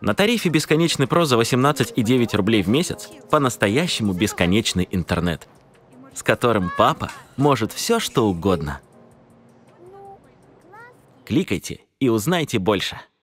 На тарифе бесконечный Pro за 9 рублей в месяц по-настоящему бесконечный интернет, с которым папа может все что угодно. Кликайте и узнайте больше.